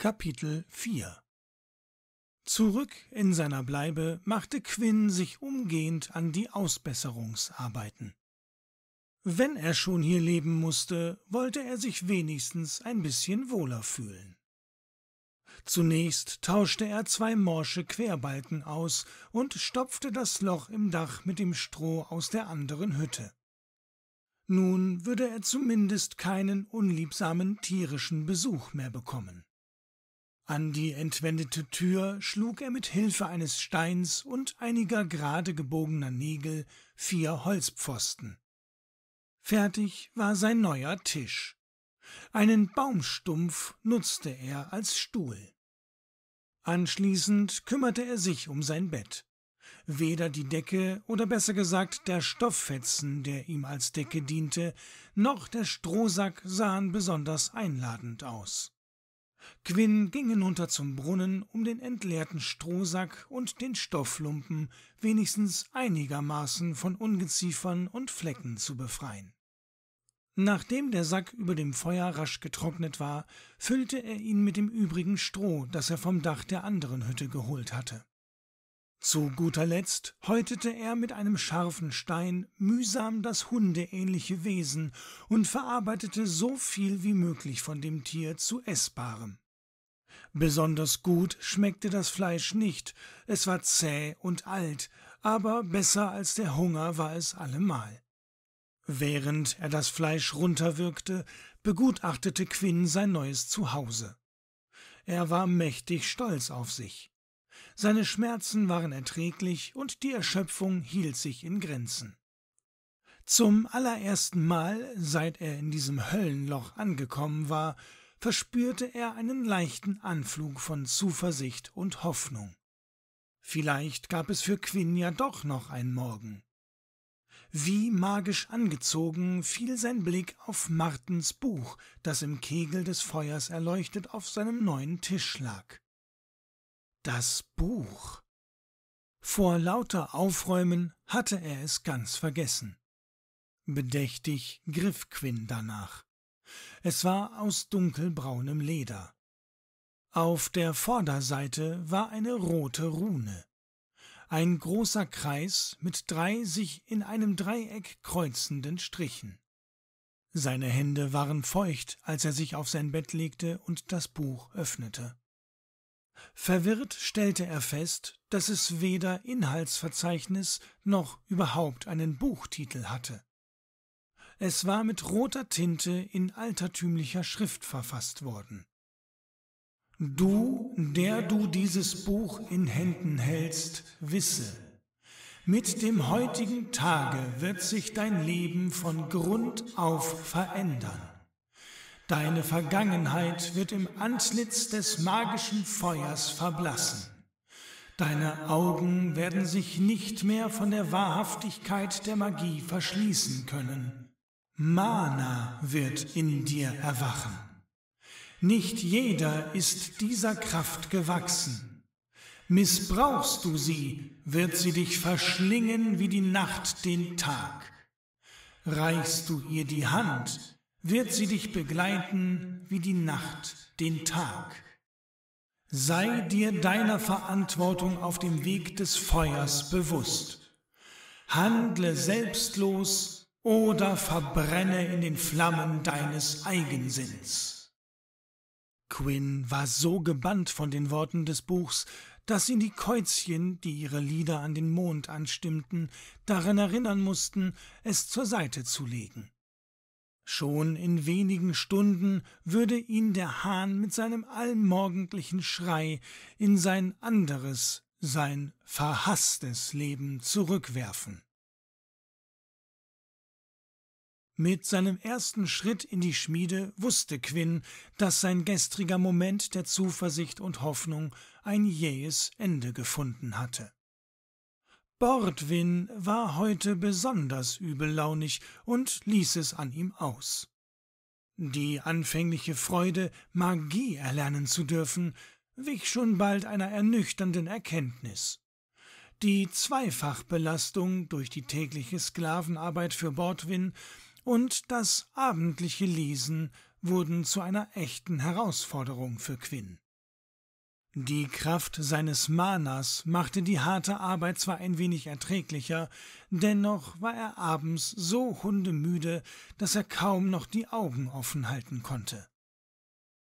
Kapitel 4 Zurück in seiner Bleibe machte Quinn sich umgehend an die Ausbesserungsarbeiten. Wenn er schon hier leben musste, wollte er sich wenigstens ein bisschen wohler fühlen. Zunächst tauschte er zwei morsche Querbalken aus und stopfte das Loch im Dach mit dem Stroh aus der anderen Hütte. Nun würde er zumindest keinen unliebsamen tierischen Besuch mehr bekommen. An die entwendete Tür schlug er mit Hilfe eines Steins und einiger gerade gebogener Nägel vier Holzpfosten. Fertig war sein neuer Tisch. Einen Baumstumpf nutzte er als Stuhl. Anschließend kümmerte er sich um sein Bett. Weder die Decke oder besser gesagt der Stofffetzen, der ihm als Decke diente, noch der Strohsack sahen besonders einladend aus. Quinn ging hinunter zum Brunnen, um den entleerten Strohsack und den Stofflumpen wenigstens einigermaßen von Ungeziefern und Flecken zu befreien. Nachdem der Sack über dem Feuer rasch getrocknet war, füllte er ihn mit dem übrigen Stroh, das er vom Dach der anderen Hütte geholt hatte. Zu guter Letzt häutete er mit einem scharfen Stein mühsam das hundeähnliche Wesen und verarbeitete so viel wie möglich von dem Tier zu Essbarem. Besonders gut schmeckte das Fleisch nicht, es war zäh und alt, aber besser als der Hunger war es allemal. Während er das Fleisch runterwirkte, begutachtete Quinn sein neues Zuhause. Er war mächtig stolz auf sich. Seine Schmerzen waren erträglich und die Erschöpfung hielt sich in Grenzen. Zum allerersten Mal, seit er in diesem Höllenloch angekommen war, verspürte er einen leichten Anflug von Zuversicht und Hoffnung. Vielleicht gab es für Quinn ja doch noch einen Morgen. Wie magisch angezogen fiel sein Blick auf Martens Buch, das im Kegel des Feuers erleuchtet auf seinem neuen Tisch lag das Buch. Vor lauter Aufräumen hatte er es ganz vergessen. Bedächtig griff Quinn danach. Es war aus dunkelbraunem Leder. Auf der Vorderseite war eine rote Rune. Ein großer Kreis mit drei sich in einem Dreieck kreuzenden Strichen. Seine Hände waren feucht, als er sich auf sein Bett legte und das Buch öffnete. Verwirrt stellte er fest, dass es weder Inhaltsverzeichnis noch überhaupt einen Buchtitel hatte. Es war mit roter Tinte in altertümlicher Schrift verfasst worden. Du, der du dieses Buch in Händen hältst, wisse, mit dem heutigen Tage wird sich dein Leben von Grund auf verändern. Deine Vergangenheit wird im Antlitz des magischen Feuers verblassen. Deine Augen werden sich nicht mehr von der Wahrhaftigkeit der Magie verschließen können. Mana wird in dir erwachen. Nicht jeder ist dieser Kraft gewachsen. Missbrauchst du sie, wird sie dich verschlingen wie die Nacht den Tag. Reichst du ihr die Hand, wird sie dich begleiten wie die Nacht, den Tag. Sei dir deiner Verantwortung auf dem Weg des Feuers bewusst. Handle selbstlos oder verbrenne in den Flammen deines Eigensinns. Quinn war so gebannt von den Worten des Buchs, dass ihn die Käuzchen, die ihre Lieder an den Mond anstimmten, daran erinnern mussten, es zur Seite zu legen. Schon in wenigen Stunden würde ihn der Hahn mit seinem allmorgendlichen Schrei in sein anderes, sein verhaßtes Leben zurückwerfen. Mit seinem ersten Schritt in die Schmiede wusste Quinn, dass sein gestriger Moment der Zuversicht und Hoffnung ein jähes Ende gefunden hatte. Bordwin war heute besonders übellaunig und ließ es an ihm aus. Die anfängliche Freude, Magie erlernen zu dürfen, wich schon bald einer ernüchternden Erkenntnis. Die Zweifachbelastung durch die tägliche Sklavenarbeit für Bordwin und das abendliche Lesen wurden zu einer echten Herausforderung für Quinn. Die Kraft seines Manas machte die harte Arbeit zwar ein wenig erträglicher, dennoch war er abends so hundemüde, dass er kaum noch die Augen offen halten konnte.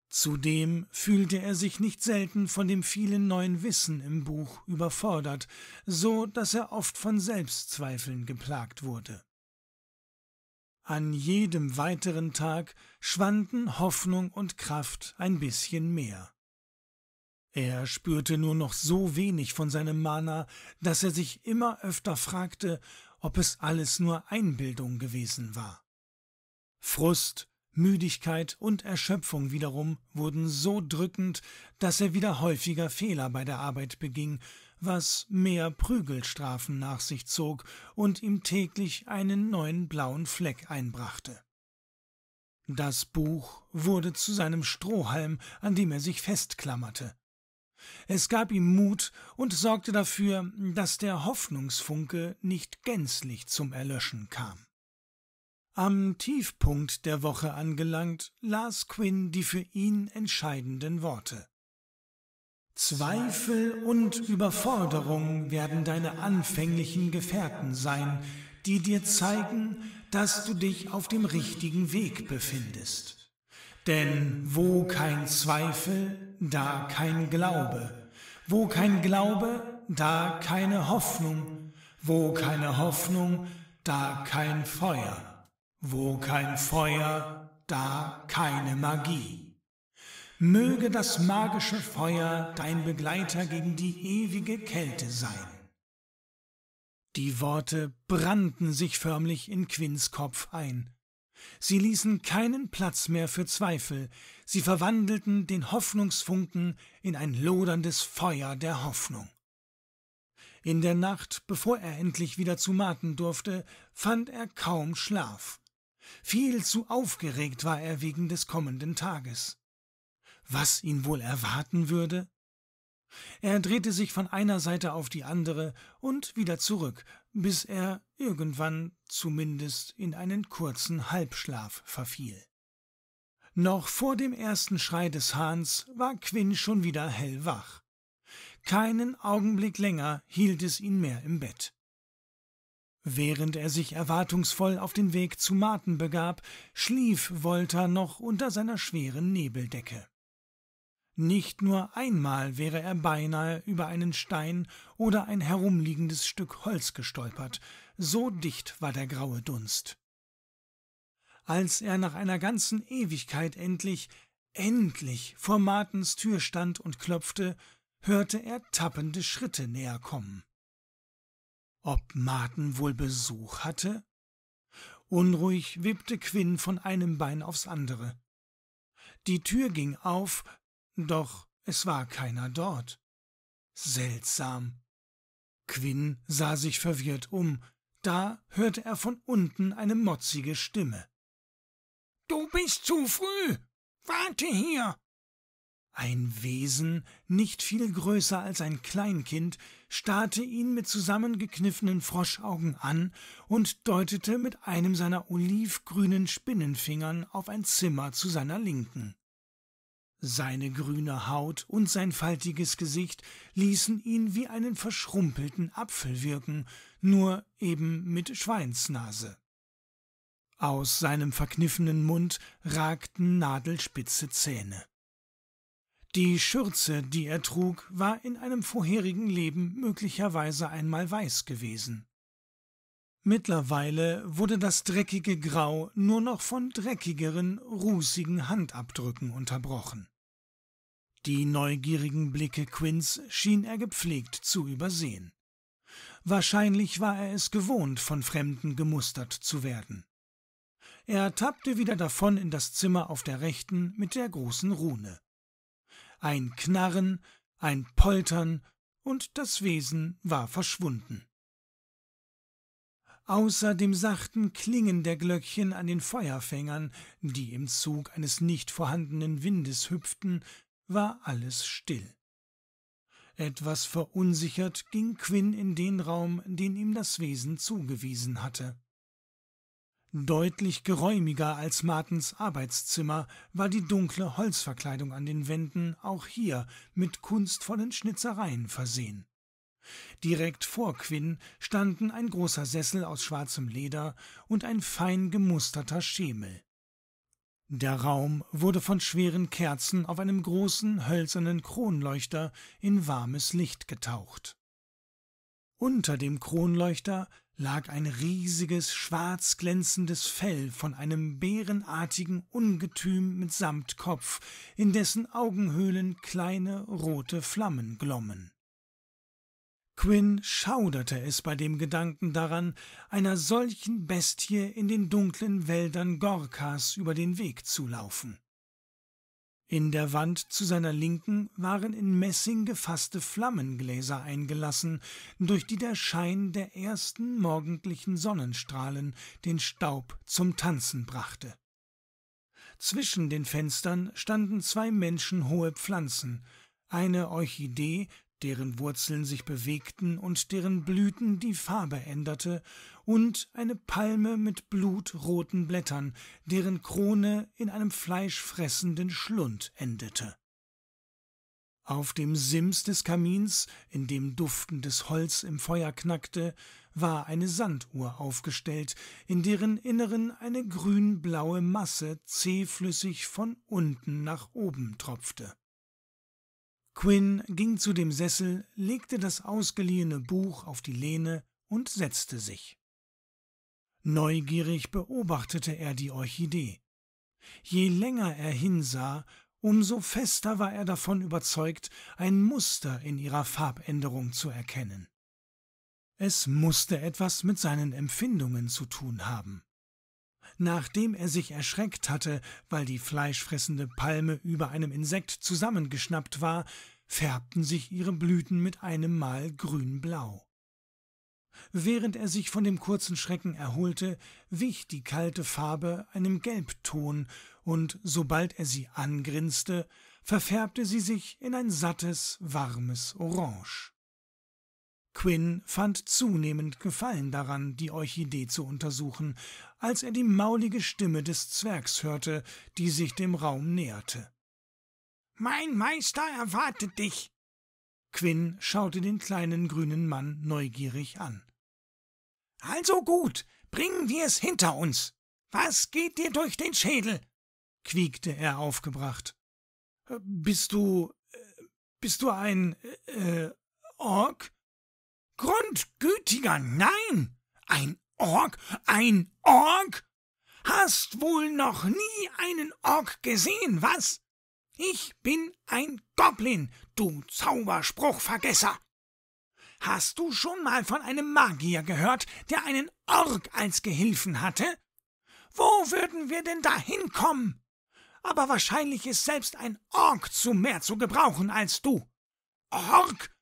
Zudem fühlte er sich nicht selten von dem vielen neuen Wissen im Buch überfordert, so dass er oft von Selbstzweifeln geplagt wurde. An jedem weiteren Tag schwanden Hoffnung und Kraft ein bisschen mehr. Er spürte nur noch so wenig von seinem Mana, dass er sich immer öfter fragte, ob es alles nur Einbildung gewesen war. Frust, Müdigkeit und Erschöpfung wiederum wurden so drückend, dass er wieder häufiger Fehler bei der Arbeit beging, was mehr Prügelstrafen nach sich zog und ihm täglich einen neuen blauen Fleck einbrachte. Das Buch wurde zu seinem Strohhalm, an dem er sich festklammerte. Es gab ihm Mut und sorgte dafür, dass der Hoffnungsfunke nicht gänzlich zum Erlöschen kam. Am Tiefpunkt der Woche angelangt, las Quinn die für ihn entscheidenden Worte. Zweifel und Überforderung werden deine anfänglichen Gefährten sein, die dir zeigen, dass du dich auf dem richtigen Weg befindest. Denn wo kein Zweifel, da kein Glaube. Wo kein Glaube, da keine Hoffnung. Wo keine Hoffnung, da kein Feuer. Wo kein Feuer, da keine Magie. Möge das magische Feuer dein Begleiter gegen die ewige Kälte sein. Die Worte brannten sich förmlich in Quinns Kopf ein. Sie ließen keinen Platz mehr für Zweifel, sie verwandelten den Hoffnungsfunken in ein loderndes Feuer der Hoffnung. In der Nacht, bevor er endlich wieder zu Marten durfte, fand er kaum Schlaf. Viel zu aufgeregt war er wegen des kommenden Tages. Was ihn wohl erwarten würde? Er drehte sich von einer Seite auf die andere und wieder zurück, bis er irgendwann zumindest in einen kurzen Halbschlaf verfiel. Noch vor dem ersten Schrei des Hahns war Quinn schon wieder hellwach. Keinen Augenblick länger hielt es ihn mehr im Bett. Während er sich erwartungsvoll auf den Weg zu Marten begab, schlief Wolter noch unter seiner schweren Nebeldecke. Nicht nur einmal wäre er beinahe über einen Stein oder ein herumliegendes Stück Holz gestolpert, so dicht war der graue Dunst. Als er nach einer ganzen Ewigkeit endlich, endlich vor Martens Tür stand und klopfte, hörte er tappende Schritte näher kommen. Ob Marten wohl Besuch hatte? Unruhig wippte Quinn von einem Bein aufs andere. Die Tür ging auf, doch es war keiner dort. Seltsam. Quinn sah sich verwirrt um, da hörte er von unten eine motzige Stimme. Du bist zu früh. Warte hier. Ein Wesen, nicht viel größer als ein Kleinkind, starrte ihn mit zusammengekniffenen Froschaugen an und deutete mit einem seiner olivgrünen Spinnenfingern auf ein Zimmer zu seiner Linken. Seine grüne Haut und sein faltiges Gesicht ließen ihn wie einen verschrumpelten Apfel wirken, nur eben mit Schweinsnase. Aus seinem verkniffenen Mund ragten nadelspitze Zähne. Die Schürze, die er trug, war in einem vorherigen Leben möglicherweise einmal weiß gewesen. Mittlerweile wurde das dreckige Grau nur noch von dreckigeren, rußigen Handabdrücken unterbrochen. Die neugierigen Blicke Quinns schien er gepflegt zu übersehen. Wahrscheinlich war er es gewohnt, von Fremden gemustert zu werden. Er tappte wieder davon in das Zimmer auf der rechten mit der großen Rune. Ein Knarren, ein Poltern und das Wesen war verschwunden. Außer dem sachten Klingen der Glöckchen an den Feuerfängern, die im Zug eines nicht vorhandenen Windes hüpften, war alles still. Etwas verunsichert ging Quinn in den Raum, den ihm das Wesen zugewiesen hatte. Deutlich geräumiger als Martens Arbeitszimmer war die dunkle Holzverkleidung an den Wänden, auch hier mit kunstvollen Schnitzereien versehen. Direkt vor Quinn standen ein großer Sessel aus schwarzem Leder und ein fein gemusterter Schemel. Der Raum wurde von schweren Kerzen auf einem großen hölzernen Kronleuchter in warmes Licht getaucht. Unter dem Kronleuchter lag ein riesiges, schwarzglänzendes Fell von einem bärenartigen Ungetüm mit Samtkopf, in dessen Augenhöhlen kleine rote Flammen glommen. Quinn schauderte es bei dem Gedanken daran, einer solchen Bestie in den dunklen Wäldern Gorkas über den Weg zu laufen. In der Wand zu seiner Linken waren in Messing gefasste Flammengläser eingelassen, durch die der Schein der ersten morgendlichen Sonnenstrahlen den Staub zum Tanzen brachte. Zwischen den Fenstern standen zwei menschenhohe Pflanzen, eine Orchidee, deren Wurzeln sich bewegten und deren Blüten die Farbe änderte, und eine Palme mit blutroten Blättern, deren Krone in einem fleischfressenden Schlund endete. Auf dem Sims des Kamins, in dem duftendes Holz im Feuer knackte, war eine Sanduhr aufgestellt, in deren Inneren eine grünblaue Masse zähflüssig von unten nach oben tropfte. Quinn ging zu dem Sessel, legte das ausgeliehene Buch auf die Lehne und setzte sich. Neugierig beobachtete er die Orchidee. Je länger er hinsah, umso fester war er davon überzeugt, ein Muster in ihrer Farbänderung zu erkennen. Es musste etwas mit seinen Empfindungen zu tun haben nachdem er sich erschreckt hatte, weil die fleischfressende Palme über einem Insekt zusammengeschnappt war, färbten sich ihre Blüten mit einem Mal grünblau. Während er sich von dem kurzen Schrecken erholte, wich die kalte Farbe einem Gelbton, und sobald er sie angrinste, verfärbte sie sich in ein sattes, warmes Orange. Quinn fand zunehmend Gefallen daran, die Orchidee zu untersuchen, als er die maulige Stimme des Zwergs hörte, die sich dem Raum näherte. Mein Meister erwartet dich! Quinn schaute den kleinen grünen Mann neugierig an. Also gut, bringen wir es hinter uns! Was geht dir durch den Schädel? quiekte er aufgebracht. Bist du. Äh, bist du ein. äh. Ork? Grundgütiger, nein! Ein Ork, ein Ork? Hast wohl noch nie einen Ork gesehen, was? Ich bin ein Goblin, du Zauberspruchvergesser. Hast du schon mal von einem Magier gehört, der einen Ork als Gehilfen hatte? Wo würden wir denn da hinkommen? Aber wahrscheinlich ist selbst ein Ork zu mehr zu gebrauchen als du. Ork?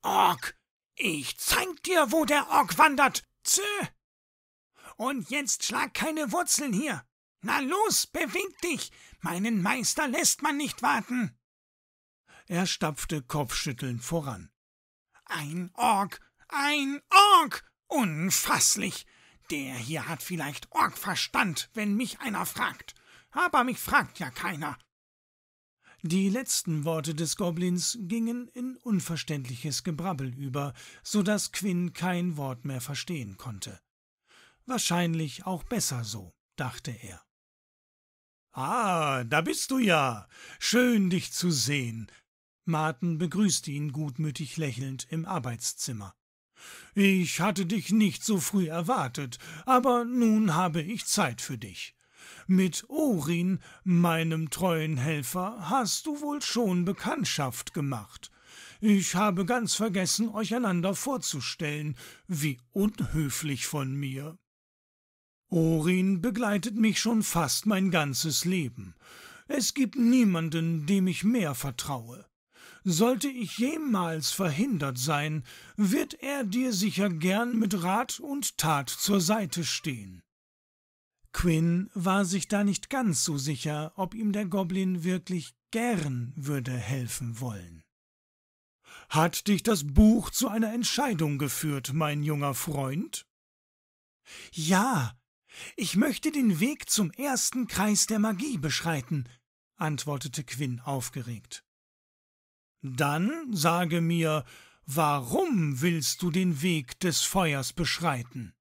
Ork? Ich zeig dir, wo der Ork wandert. Zö. Und jetzt schlag keine Wurzeln hier. Na los, beweg dich. Meinen Meister lässt man nicht warten. Er stapfte kopfschüttelnd voran. Ein Ork, ein Ork! Unfasslich! Der hier hat vielleicht Orkverstand, wenn mich einer fragt. Aber mich fragt ja keiner. Die letzten Worte des Goblins gingen in unverständliches Gebrabbel über, so daß Quinn kein Wort mehr verstehen konnte. Wahrscheinlich auch besser so, dachte er. Ah, da bist du ja. Schön dich zu sehen. Martin begrüßte ihn gutmütig lächelnd im Arbeitszimmer. Ich hatte dich nicht so früh erwartet, aber nun habe ich Zeit für dich. Mit Orin, meinem treuen Helfer, hast du wohl schon Bekanntschaft gemacht. Ich habe ganz vergessen, euch einander vorzustellen. Wie unhöflich von mir. Orin begleitet mich schon fast mein ganzes Leben. Es gibt niemanden, dem ich mehr vertraue. Sollte ich jemals verhindert sein, wird er dir sicher gern mit Rat und Tat zur Seite stehen. Quinn war sich da nicht ganz so sicher, ob ihm der Goblin wirklich gern würde helfen wollen. Hat dich das Buch zu einer Entscheidung geführt, mein junger Freund? Ja, ich möchte den Weg zum ersten Kreis der Magie beschreiten, antwortete Quinn aufgeregt. Dann sage mir, warum willst du den Weg des Feuers beschreiten?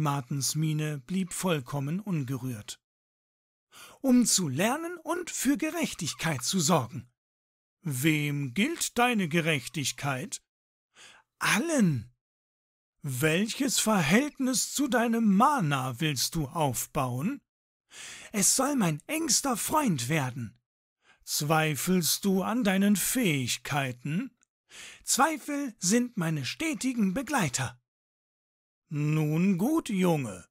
Martens Miene blieb vollkommen ungerührt. Um zu lernen und für Gerechtigkeit zu sorgen. Wem gilt deine Gerechtigkeit? Allen. Welches Verhältnis zu deinem Mana willst du aufbauen? Es soll mein engster Freund werden. Zweifelst du an deinen Fähigkeiten? Zweifel sind meine stetigen Begleiter. Nun gut, Junge.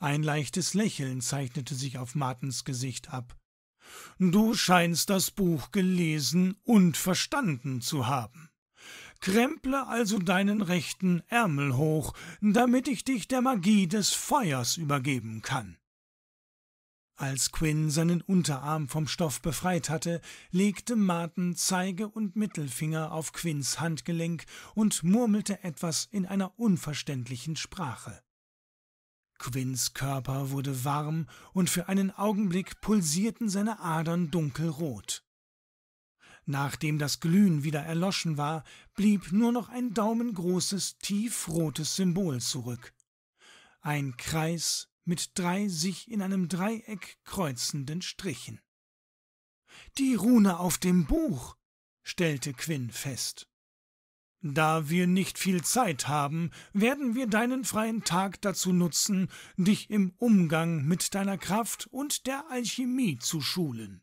Ein leichtes Lächeln zeichnete sich auf Martens Gesicht ab. Du scheinst das Buch gelesen und verstanden zu haben. Kremple also deinen rechten Ärmel hoch, damit ich dich der Magie des Feuers übergeben kann. Als Quinn seinen Unterarm vom Stoff befreit hatte, legte Martin Zeige und Mittelfinger auf Quinns Handgelenk und murmelte etwas in einer unverständlichen Sprache. Quinns Körper wurde warm und für einen Augenblick pulsierten seine Adern dunkelrot. Nachdem das Glühen wieder erloschen war, blieb nur noch ein daumengroßes, tiefrotes Symbol zurück. Ein Kreis mit drei sich in einem Dreieck kreuzenden Strichen. Die Rune auf dem Buch, stellte Quinn fest. Da wir nicht viel Zeit haben, werden wir deinen freien Tag dazu nutzen, dich im Umgang mit deiner Kraft und der Alchemie zu schulen.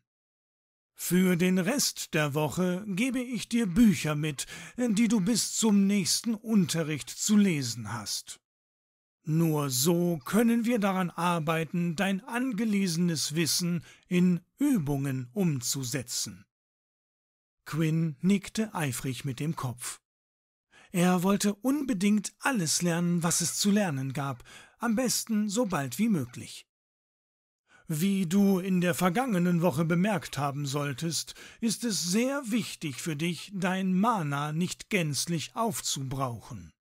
Für den Rest der Woche gebe ich dir Bücher mit, die du bis zum nächsten Unterricht zu lesen hast. Nur so können wir daran arbeiten, dein angelesenes Wissen in Übungen umzusetzen. Quinn nickte eifrig mit dem Kopf. Er wollte unbedingt alles lernen, was es zu lernen gab, am besten so bald wie möglich. Wie du in der vergangenen Woche bemerkt haben solltest, ist es sehr wichtig für dich, dein Mana nicht gänzlich aufzubrauchen.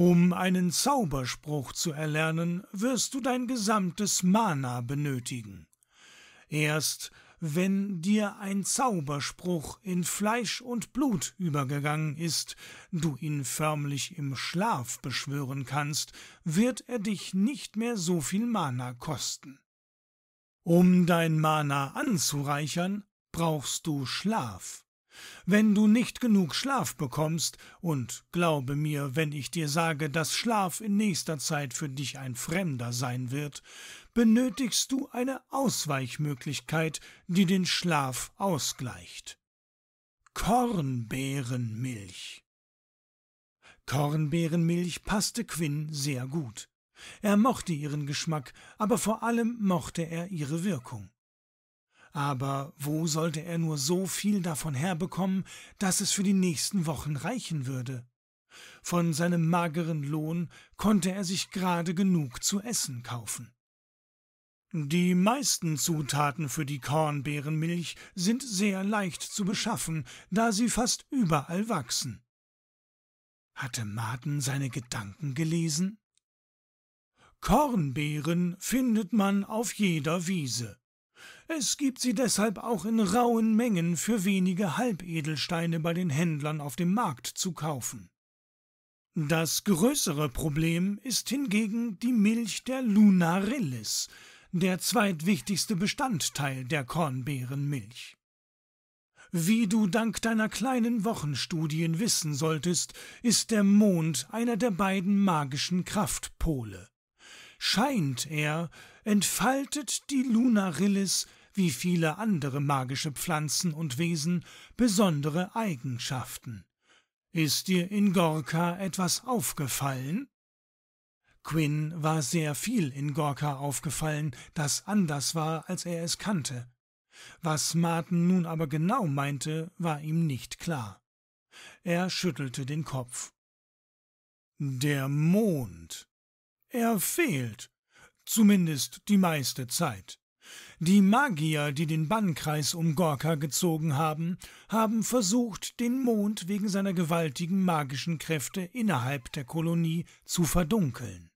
Um einen Zauberspruch zu erlernen, wirst du dein gesamtes Mana benötigen. Erst wenn dir ein Zauberspruch in Fleisch und Blut übergegangen ist, du ihn förmlich im Schlaf beschwören kannst, wird er dich nicht mehr so viel Mana kosten. Um dein Mana anzureichern, brauchst du Schlaf. Wenn du nicht genug Schlaf bekommst, und glaube mir, wenn ich dir sage, dass Schlaf in nächster Zeit für dich ein Fremder sein wird, benötigst du eine Ausweichmöglichkeit, die den Schlaf ausgleicht. Kornbeerenmilch. Kornbeerenmilch passte Quinn sehr gut. Er mochte ihren Geschmack, aber vor allem mochte er ihre Wirkung. Aber wo sollte er nur so viel davon herbekommen, dass es für die nächsten Wochen reichen würde? Von seinem mageren Lohn konnte er sich gerade genug zu essen kaufen. Die meisten Zutaten für die Kornbeerenmilch sind sehr leicht zu beschaffen, da sie fast überall wachsen. Hatte Maden seine Gedanken gelesen? Kornbeeren findet man auf jeder Wiese. Es gibt sie deshalb auch in rauen Mengen für wenige Halbedelsteine bei den Händlern auf dem Markt zu kaufen. Das größere Problem ist hingegen die Milch der Lunarillis, der zweitwichtigste Bestandteil der Kornbeerenmilch. Wie du dank deiner kleinen Wochenstudien wissen solltest, ist der Mond einer der beiden magischen Kraftpole. Scheint er, entfaltet die Lunarillis wie viele andere magische Pflanzen und Wesen besondere Eigenschaften. Ist dir in Gorka etwas aufgefallen? Quinn war sehr viel in Gorka aufgefallen, das anders war, als er es kannte. Was Martin nun aber genau meinte, war ihm nicht klar. Er schüttelte den Kopf. Der Mond. Er fehlt, zumindest die meiste Zeit. Die Magier, die den Bannkreis um Gorka gezogen haben, haben versucht, den Mond wegen seiner gewaltigen magischen Kräfte innerhalb der Kolonie zu verdunkeln.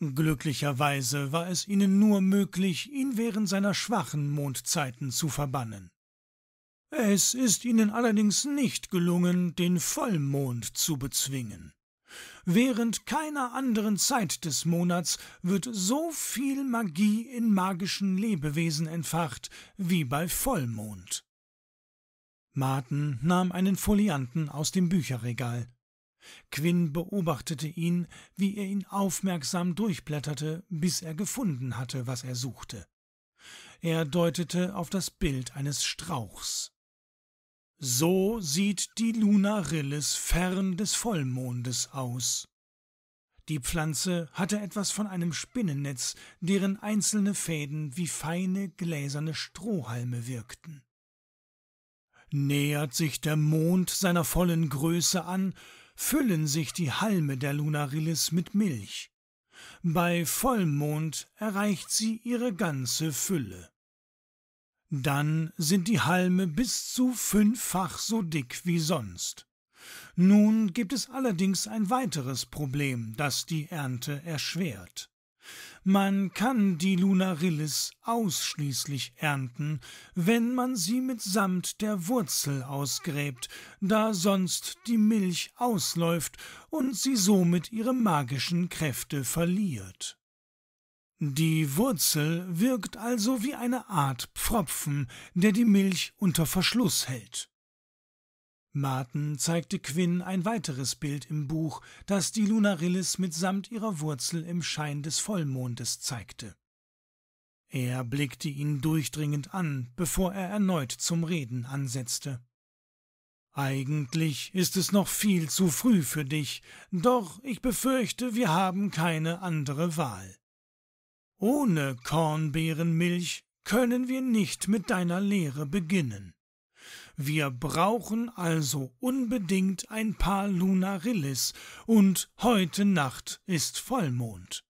Glücklicherweise war es ihnen nur möglich, ihn während seiner schwachen Mondzeiten zu verbannen. Es ist ihnen allerdings nicht gelungen, den Vollmond zu bezwingen. Während keiner anderen Zeit des Monats wird so viel Magie in magischen Lebewesen entfacht wie bei Vollmond. Martin nahm einen Folianten aus dem Bücherregal. Quinn beobachtete ihn, wie er ihn aufmerksam durchblätterte, bis er gefunden hatte, was er suchte. Er deutete auf das Bild eines Strauchs. So sieht die Lunarillis fern des Vollmondes aus. Die Pflanze hatte etwas von einem Spinnennetz, deren einzelne Fäden wie feine gläserne Strohhalme wirkten. Nähert sich der Mond seiner vollen Größe an, füllen sich die Halme der Lunarillis mit Milch. Bei Vollmond erreicht sie ihre ganze Fülle. Dann sind die Halme bis zu fünffach so dick wie sonst. Nun gibt es allerdings ein weiteres Problem, das die Ernte erschwert. Man kann die Lunarillis ausschließlich ernten, wenn man sie mitsamt der Wurzel ausgräbt, da sonst die Milch ausläuft und sie somit ihre magischen Kräfte verliert. Die Wurzel wirkt also wie eine Art Pfropfen, der die Milch unter Verschluss hält. Martin zeigte Quinn ein weiteres Bild im Buch, das die Lunarillis mitsamt ihrer Wurzel im Schein des Vollmondes zeigte. Er blickte ihn durchdringend an, bevor er erneut zum Reden ansetzte. Eigentlich ist es noch viel zu früh für dich, doch ich befürchte, wir haben keine andere Wahl. Ohne Kornbeerenmilch können wir nicht mit deiner Lehre beginnen. Wir brauchen also unbedingt ein paar Lunarillis, und heute Nacht ist Vollmond.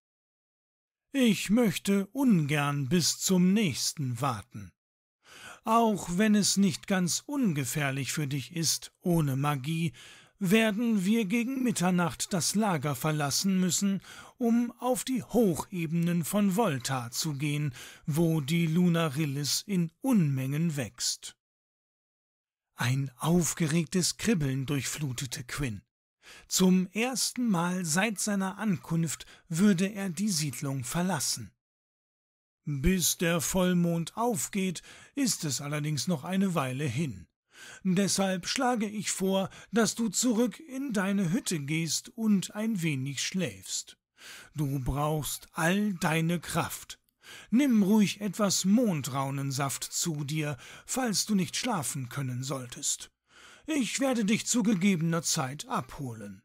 Ich möchte ungern bis zum nächsten warten. Auch wenn es nicht ganz ungefährlich für dich ist ohne Magie, werden wir gegen Mitternacht das Lager verlassen müssen, um auf die Hochebenen von Volta zu gehen, wo die Lunarillis in Unmengen wächst. Ein aufgeregtes Kribbeln durchflutete Quinn. Zum ersten Mal seit seiner Ankunft würde er die Siedlung verlassen. Bis der Vollmond aufgeht, ist es allerdings noch eine Weile hin. Deshalb schlage ich vor, dass du zurück in deine Hütte gehst und ein wenig schläfst. Du brauchst all deine Kraft. Nimm ruhig etwas Mondraunensaft zu dir, falls du nicht schlafen können solltest. Ich werde dich zu gegebener Zeit abholen.